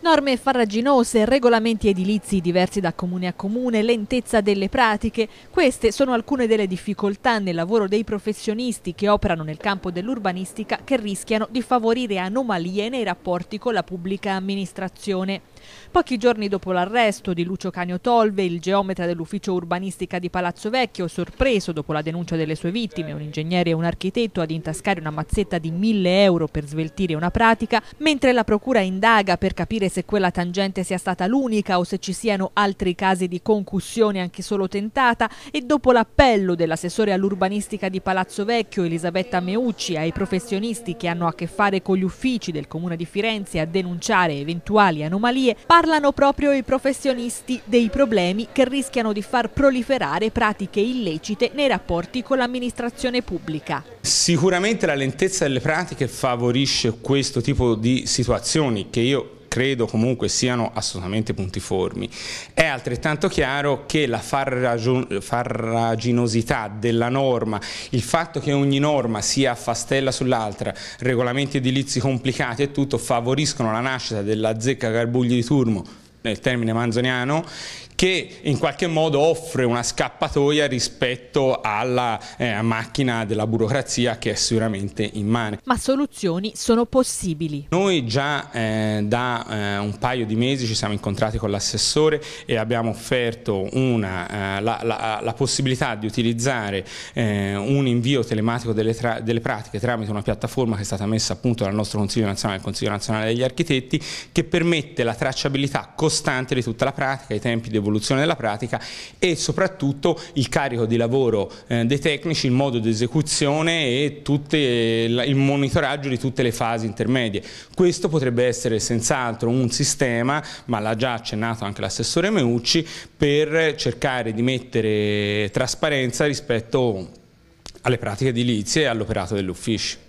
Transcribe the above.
Norme farraginose, regolamenti edilizi diversi da comune a comune, lentezza delle pratiche, queste sono alcune delle difficoltà nel lavoro dei professionisti che operano nel campo dell'urbanistica che rischiano di favorire anomalie nei rapporti con la pubblica amministrazione. Pochi giorni dopo l'arresto di Lucio Canio Tolve, il geometra dell'ufficio urbanistica di Palazzo Vecchio, sorpreso dopo la denuncia delle sue vittime, un ingegnere e un architetto ad intascare una mazzetta di 1000 euro per sveltire una pratica, mentre la procura indaga per capire se quella tangente sia stata l'unica o se ci siano altri casi di concussione anche solo tentata e dopo l'appello dell'assessore all'urbanistica di Palazzo Vecchio Elisabetta Meucci ai professionisti che hanno a che fare con gli uffici del comune di Firenze a denunciare eventuali anomalie, categorie, parlano proprio i professionisti dei problemi che rischiano di far proliferare pratiche illecite nei rapporti con l'amministrazione pubblica. Sicuramente la lentezza delle pratiche favorisce questo tipo di situazioni che io credo comunque siano assolutamente puntiformi. È altrettanto chiaro che la farraginosità della norma, il fatto che ogni norma sia fastella sull'altra, regolamenti edilizi complicati e tutto, favoriscono la nascita della zecca garbugli di turno nel termine manzoniano, che in qualche modo offre una scappatoia rispetto alla eh, macchina della burocrazia che è sicuramente immane. Ma soluzioni sono possibili. Noi già eh, da eh, un paio di mesi ci siamo incontrati con l'assessore e abbiamo offerto una, eh, la, la, la, possibilità di utilizzare eh, un invio telematico delle, tra, delle pratiche tramite una piattaforma che è stata messa a dal nostro Consiglio nazionale, il Consiglio nazionale degli architetti, che permette la tracciabilità costante di tutta la pratica, i tempi devoluti l'evoluzione della pratica e soprattutto il carico di lavoro eh, dei tecnici, il modo di esecuzione e tutte, eh, il monitoraggio di tutte le fasi intermedie. Questo potrebbe essere senz'altro un sistema, ma l'ha già accennato anche l'assessore Meucci, per cercare di mettere trasparenza rispetto alle pratiche edilizie e all'operato dell'ufficio.